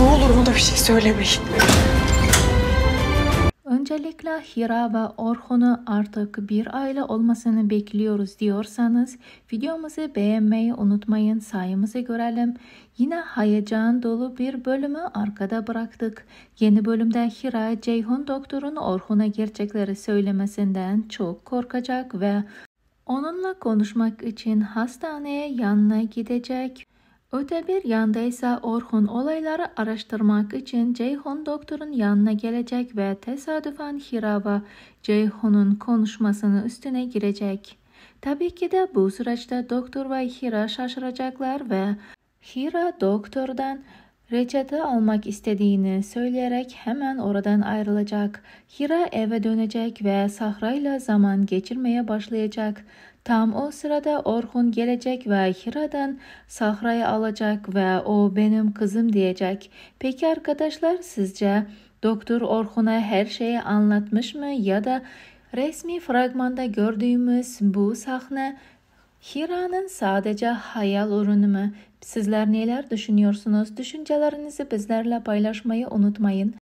Ne olur ona bir şey söylemeyin. Öncelikle Hira ve Orhun'u artık bir aile olmasını bekliyoruz diyorsanız videomuzu beğenmeyi unutmayın sayımızı görelim. Yine heyecan dolu bir bölümü arkada bıraktık. Yeni bölümde Hira Ceyhun doktorun Orhun'a gerçekleri söylemesinden çok korkacak ve onunla konuşmak için hastaneye yanına gidecek. Öte bir yanda ise Orhun olayları araştırmak için Ceyhun doktorun yanına gelecek ve tesadüfen Hirava Ceyhun'un konuşmasının üstüne girecek. Tabii ki de bu süreçte doktor ve Hira şaşıracaklar ve Hira doktordan reçete almak istediğini söyleyerek hemen oradan ayrılacak. Hira eve dönecek ve Sahra ile zaman geçirmeye başlayacak. Tam o sırada Orhun gelecek ve Hira'dan Sahra'yı alacak ve o benim kızım diyecek. Peki arkadaşlar sizce doktor Orhun'a her şeyi anlatmış mı ya da resmi fragmanda gördüğümüz bu sahne Hira'nın sadece hayal ürünü mü? Sizler neler düşünüyorsunuz? Düşüncelerinizi bizlerle paylaşmayı unutmayın.